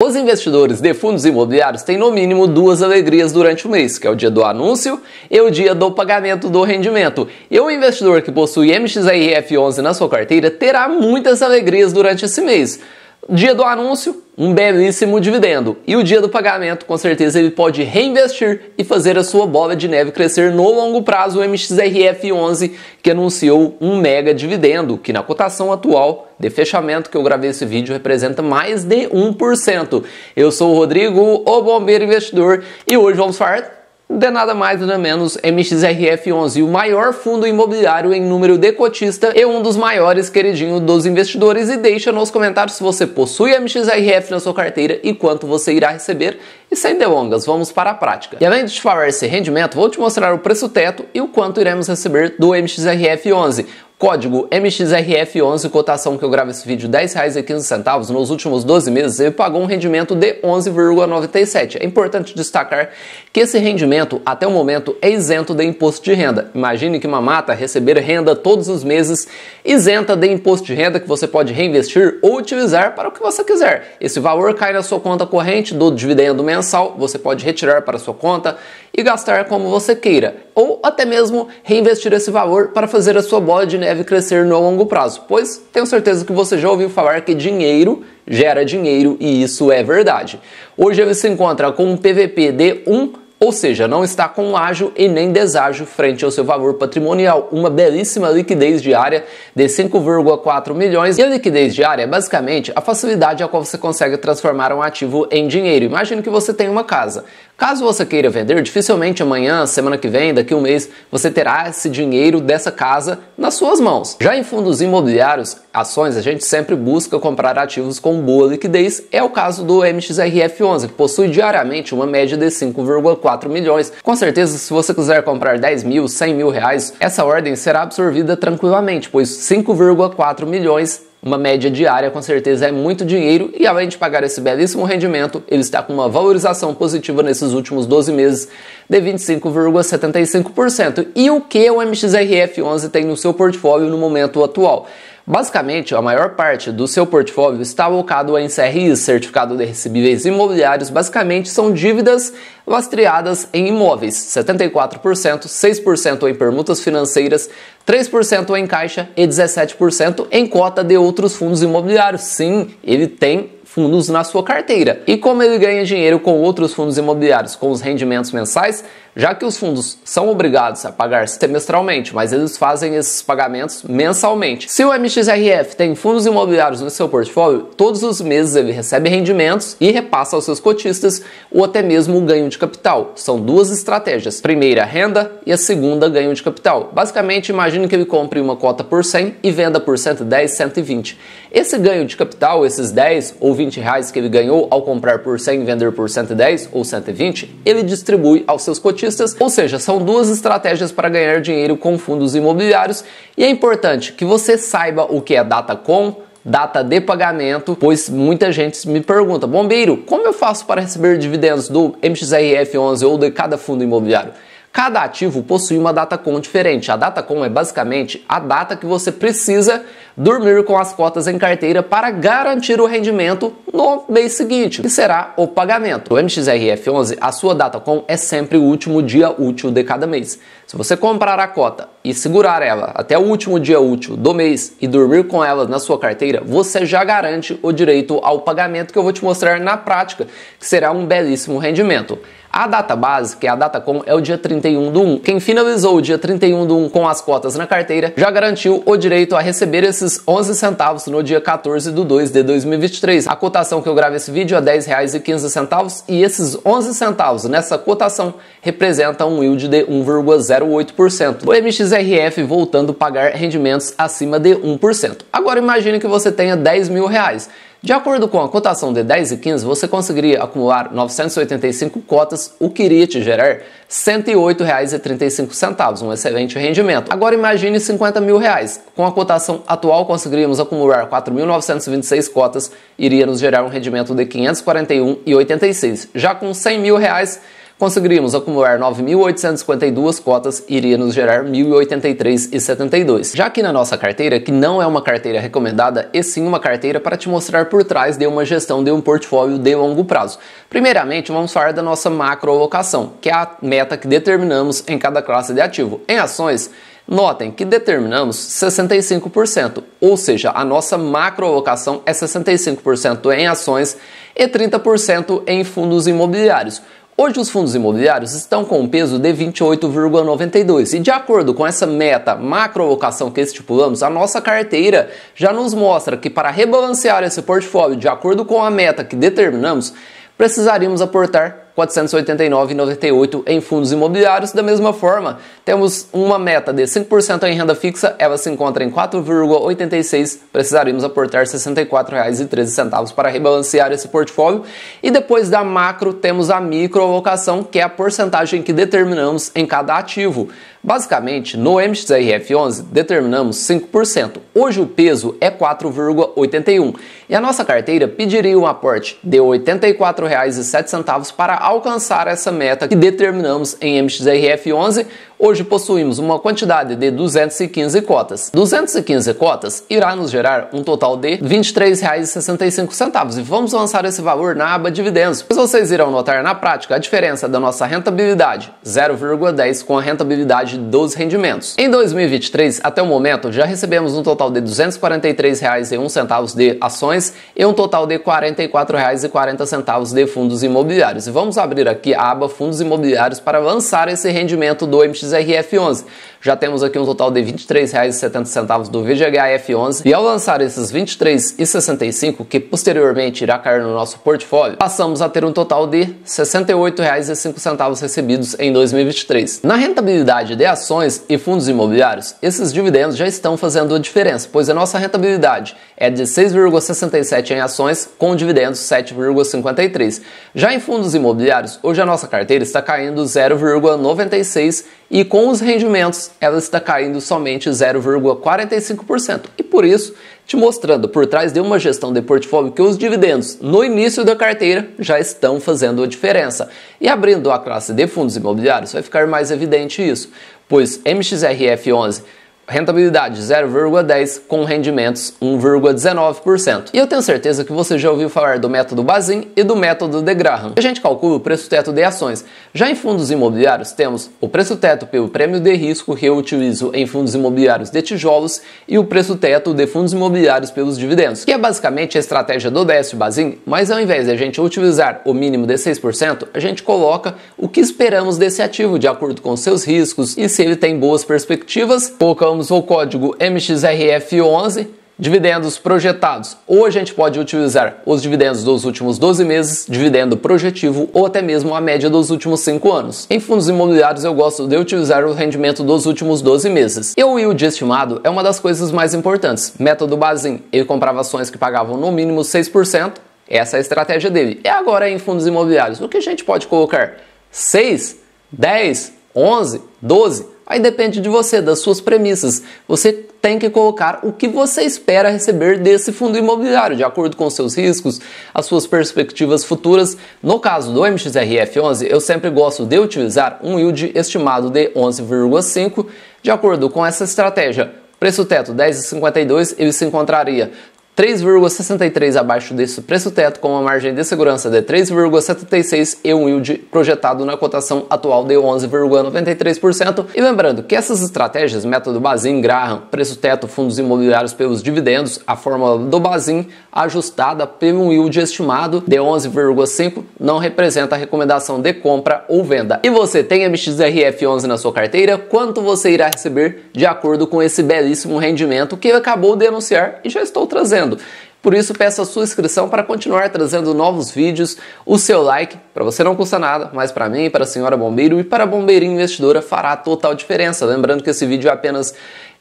Os investidores de fundos imobiliários têm no mínimo duas alegrias durante o mês, que é o dia do anúncio e o dia do pagamento do rendimento. E o investidor que possui MXRF11 na sua carteira terá muitas alegrias durante esse mês. Dia do anúncio, um belíssimo dividendo. E o dia do pagamento, com certeza, ele pode reinvestir e fazer a sua bola de neve crescer no longo prazo. O MXRF11, que anunciou um mega dividendo, que na cotação atual de fechamento que eu gravei esse vídeo representa mais de 1%. Eu sou o Rodrigo, o Bombeiro Investidor, e hoje vamos falar não é nada mais nada é menos MXRF11, o maior fundo imobiliário em número de cotista e um dos maiores queridinho dos investidores. E deixa nos comentários se você possui MXRF na sua carteira e quanto você irá receber. E sem delongas, vamos para a prática. E além de te falar esse rendimento, vou te mostrar o preço teto e o quanto iremos receber do MXRF11. Código MXRF11, cotação que eu gravo esse vídeo, R$10,15 nos últimos 12 meses, ele pagou um rendimento de 11,97. É importante destacar que esse rendimento, até o momento, é isento de imposto de renda. Imagine que uma mata receber renda todos os meses isenta de imposto de renda que você pode reinvestir ou utilizar para o que você quiser. Esse valor cai na sua conta corrente do dividendo mensal, você pode retirar para sua conta e gastar como você queira, ou até mesmo reinvestir esse valor para fazer a sua bola de neve crescer no longo prazo, pois tenho certeza que você já ouviu falar que dinheiro gera dinheiro e isso é verdade. Hoje ele se encontra com um PVP de 1 ou seja, não está com ágio e nem deságio frente ao seu valor patrimonial. Uma belíssima liquidez diária de 5,4 milhões. E a liquidez diária é basicamente a facilidade a qual você consegue transformar um ativo em dinheiro. Imagine que você tem uma casa. Caso você queira vender, dificilmente amanhã, semana que vem, daqui um mês, você terá esse dinheiro dessa casa nas suas mãos. Já em fundos imobiliários, ações, a gente sempre busca comprar ativos com boa liquidez. É o caso do MXRF11, que possui diariamente uma média de 5,4 4 milhões. Com certeza, se você quiser comprar 10 mil, 100 mil reais, essa ordem será absorvida tranquilamente, pois 5,4 milhões uma média diária com certeza é muito dinheiro e além de pagar esse belíssimo rendimento, ele está com uma valorização positiva nesses últimos 12 meses de 25,75%. E o que o MXRF11 tem no seu portfólio no momento atual? Basicamente, a maior parte do seu portfólio está alocado em CRIs, certificado de recebíveis imobiliários, basicamente são dívidas lastreadas em imóveis, 74%, 6% em permutas financeiras, 3% em caixa e 17% em cota de outros fundos imobiliários. Sim, ele tem fundos na sua carteira. E como ele ganha dinheiro com outros fundos imobiliários, com os rendimentos mensais, já que os fundos são obrigados a pagar semestralmente, mas eles fazem esses pagamentos mensalmente. Se o MXRF tem fundos imobiliários no seu portfólio, todos os meses ele recebe rendimentos e repassa aos seus cotistas ou até mesmo o ganho de capital. São duas estratégias: primeira, renda e a segunda, ganho de capital. Basicamente, imagine que ele compre uma cota por 100 e venda por 110, 120. Esse ganho de capital, esses 10 ou 20 reais que ele ganhou ao comprar por 100 e vender por 110 ou 120, ele distribui aos seus cotistas ou seja, são duas estratégias para ganhar dinheiro com fundos imobiliários e é importante que você saiba o que é data com, data de pagamento, pois muita gente me pergunta: "Bombeiro, como eu faço para receber dividendos do MXRF11 ou de cada fundo imobiliário?" Cada ativo possui uma data com diferente. A data com é basicamente a data que você precisa dormir com as cotas em carteira para garantir o rendimento no mês seguinte, que será o pagamento. O MXRF11, a sua data com é sempre o último dia útil de cada mês. Se você comprar a cota e segurar ela até o último dia útil do mês e dormir com ela na sua carteira, você já garante o direito ao pagamento que eu vou te mostrar na prática, que será um belíssimo rendimento. A data base, que é a data com, é o dia 31 do 1. Quem finalizou o dia 31 do 1 com as cotas na carteira já garantiu o direito a receber esses 11 centavos no dia 14 do 2 de 2023. A cotação que eu gravo esse vídeo é R$ e esses 11 centavos nessa cotação representam um yield de 1,0 0,08%. O MXRF voltando a pagar rendimentos acima de 1%. Agora imagine que você tenha 10 mil reais. De acordo com a cotação de 10 e 15, você conseguiria acumular 985 cotas, o que iria te gerar R$ 108,35, um excelente rendimento. Agora imagine 50 mil reais. Com a cotação atual, conseguiríamos acumular 4.926 cotas, iria nos gerar um rendimento de R$ 541,86. Já com 100 mil reais, Conseguiríamos acumular 9.852 cotas e iria nos gerar 1.083,72. Já que na nossa carteira, que não é uma carteira recomendada, e sim uma carteira para te mostrar por trás de uma gestão de um portfólio de longo prazo. Primeiramente, vamos falar da nossa macro alocação, que é a meta que determinamos em cada classe de ativo. Em ações, Notem que determinamos 65%, ou seja, a nossa macrolocação é 65% em ações e 30% em fundos imobiliários. Hoje os fundos imobiliários estão com um peso de 28,92 e de acordo com essa meta macroalocação que estipulamos, a nossa carteira já nos mostra que para rebalancear esse portfólio de acordo com a meta que determinamos, precisaríamos aportar 489,98 em fundos imobiliários. Da mesma forma, temos uma meta de 5% em renda fixa, ela se encontra em 4,86, precisaríamos aportar R$ 64,13 para rebalancear esse portfólio. E depois da macro, temos a microalocação, que é a porcentagem que determinamos em cada ativo. Basicamente, no MXRF11 determinamos 5%. Hoje o peso é 4,81 e a nossa carteira pediria um aporte de R$ 84,07 para alcançar essa meta que determinamos em MXRF11 Hoje possuímos uma quantidade de 215 cotas. 215 cotas irá nos gerar um total de R$ 23,65 e vamos lançar esse valor na aba dividendos, pois vocês irão notar na prática a diferença da nossa rentabilidade, 0,10 com a rentabilidade dos rendimentos. Em 2023, até o momento, já recebemos um total de R$ 243,01 de ações e um total de R$ 44,40 de fundos imobiliários. E vamos abrir aqui a aba fundos imobiliários para lançar esse rendimento do MXZ XRF11. Já temos aqui um total de R$ 23,70 do VGHF11 e ao lançar esses R$ 23,65, que posteriormente irá cair no nosso portfólio, passamos a ter um total de R$ 68,05 recebidos em 2023. Na rentabilidade de ações e fundos imobiliários, esses dividendos já estão fazendo a diferença, pois a nossa rentabilidade é de 6,67 em ações, com dividendos 7,53. Já em fundos imobiliários, hoje a nossa carteira está caindo 0,96 e com os rendimentos ela está caindo somente 0,45%. E por isso, te mostrando por trás de uma gestão de portfólio que os dividendos no início da carteira já estão fazendo a diferença. E abrindo a classe de fundos imobiliários, vai ficar mais evidente isso, pois MXRF11 rentabilidade 0,10 com rendimentos 1,19%. E eu tenho certeza que você já ouviu falar do método Bazin e do método de Graham. A gente calcula o preço teto de ações. Já em fundos imobiliários temos o preço teto pelo prêmio de risco que eu utilizo em fundos imobiliários de tijolos e o preço teto de fundos imobiliários pelos dividendos, que é basicamente a estratégia do Décio Bazin, mas ao invés de a gente utilizar o mínimo de 6%, a gente coloca o que esperamos desse ativo de acordo com seus riscos e se ele tem boas perspectivas, colocamos usamos o código MXRF11, dividendos projetados. Ou a gente pode utilizar os dividendos dos últimos 12 meses, dividendo projetivo ou até mesmo a média dos últimos 5 anos. Em fundos imobiliários eu gosto de utilizar o rendimento dos últimos 12 meses. E o yield estimado é uma das coisas mais importantes. Método Bazin, ele comprava ações que pagavam no mínimo 6%, essa é a estratégia dele. E agora em fundos imobiliários, o que a gente pode colocar? 6, 10, 11, 12, aí depende de você, das suas premissas. Você tem que colocar o que você espera receber desse fundo imobiliário, de acordo com seus riscos, as suas perspectivas futuras. No caso do MXRF11, eu sempre gosto de utilizar um yield estimado de 11,5, de acordo com essa estratégia. Preço teto 10,52 ele se encontraria 3,63 abaixo desse preço teto, com uma margem de segurança de 3,76 e um yield projetado na cotação atual de 11,93%. E lembrando que essas estratégias, método Bazin, Graham, preço teto, fundos imobiliários pelos dividendos, a fórmula do Bazin ajustada pelo yield estimado de 11,5 não representa a recomendação de compra ou venda. E você tem MXRF11 na sua carteira? Quanto você irá receber de acordo com esse belíssimo rendimento que acabou de anunciar e já estou trazendo? fazendo. Por isso, peço a sua inscrição para continuar trazendo novos vídeos, o seu like, para você não custa nada, mas para mim, para a senhora bombeiro e para a bombeirinha investidora fará total diferença. Lembrando que esse vídeo é apenas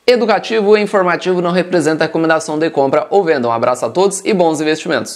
educativo e informativo, não representa recomendação de compra ou venda. Um abraço a todos e bons investimentos!